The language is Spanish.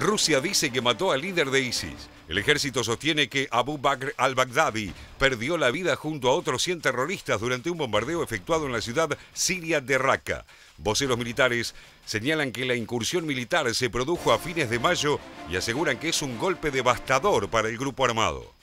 Rusia dice que mató al líder de ISIS. El ejército sostiene que Abu Bakr al-Baghdadi perdió la vida junto a otros 100 terroristas durante un bombardeo efectuado en la ciudad siria de Raqqa. Voceros militares señalan que la incursión militar se produjo a fines de mayo y aseguran que es un golpe devastador para el grupo armado.